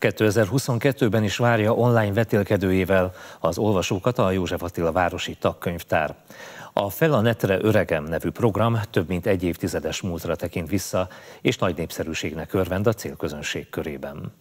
2022-ben is várja online vetélkedőjével az olvasókat a József Attila Városi Tagkönyvtár. A Fel a netre öregem nevű program több mint egy évtizedes múltra tekint vissza, és nagy népszerűségnek örvend a célközönség körében.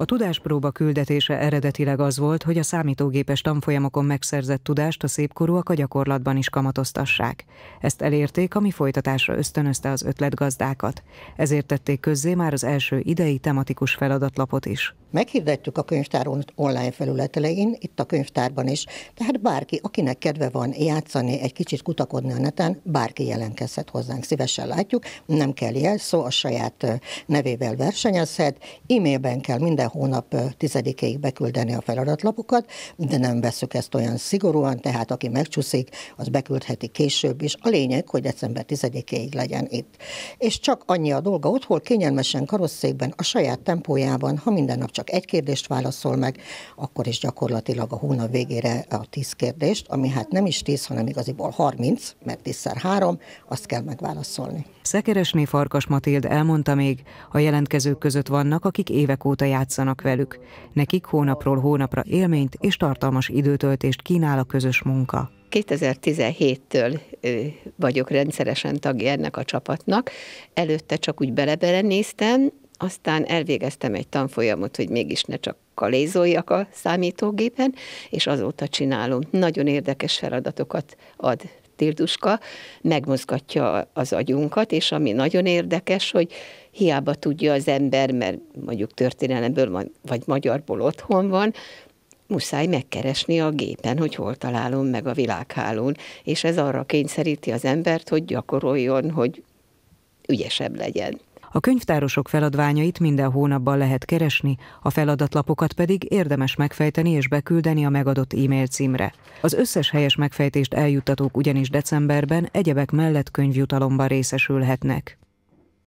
A tudáspróba küldetése eredetileg az volt, hogy a számítógépes tanfolyamokon megszerzett tudást a szépkorúak a gyakorlatban is kamatoztassák. Ezt elérték, ami folytatásra ösztönözte az ötletgazdákat. Ezért tették közzé már az első idei tematikus feladatlapot is. Meghirdettük a könyvtár online felületelein, itt a könyvtárban is, tehát bárki, akinek kedve van játszani, egy kicsit kutakodni a neten, bárki jelentkezhet hozzánk, szívesen látjuk, nem kell jelszó, a saját nevével versenyezhet, e-mailben kell minden minden hónap 10-ig beküldeni a feladatlapokat, de nem veszük ezt olyan szigorúan, tehát aki megcsúszik, az beküldheti később is. A lényeg, hogy december 10-ig legyen itt. És csak annyi a dolga otthon, kényelmesen karosszékben, a saját tempójában, ha minden nap csak egy kérdést válaszol meg, akkor is gyakorlatilag a hónap végére a 10 kérdést, ami hát nem is 10, hanem igaziból 30, mert 10 3, azt kell megválaszolni. Szekeresné Farkas Matild elmondta még, a jelentkezők között vannak, akik évek óta játszanak játszanak velük. Nekik hónapról hónapra élményt és tartalmas időtöltést kínál a közös munka. 2017-től vagyok rendszeresen tagja ennek a csapatnak. Előtte csak úgy bele-bele néztem, aztán elvégeztem egy tanfolyamot, hogy mégis ne csak kalézoljak a számítógépen, és azóta csinálom. Nagyon érdekes feladatokat ad tilduska megmozgatja az agyunkat, és ami nagyon érdekes, hogy hiába tudja az ember, mert mondjuk történelemből vagy magyarból otthon van, muszáj megkeresni a gépen, hogy hol találom meg a világhálón, és ez arra kényszeríti az embert, hogy gyakoroljon, hogy ügyesebb legyen. A könyvtárosok feladványait minden hónapban lehet keresni, a feladatlapokat pedig érdemes megfejteni és beküldeni a megadott e-mail címre. Az összes helyes megfejtést eljuttatók ugyanis decemberben egyebek mellett könyvjutalomban részesülhetnek.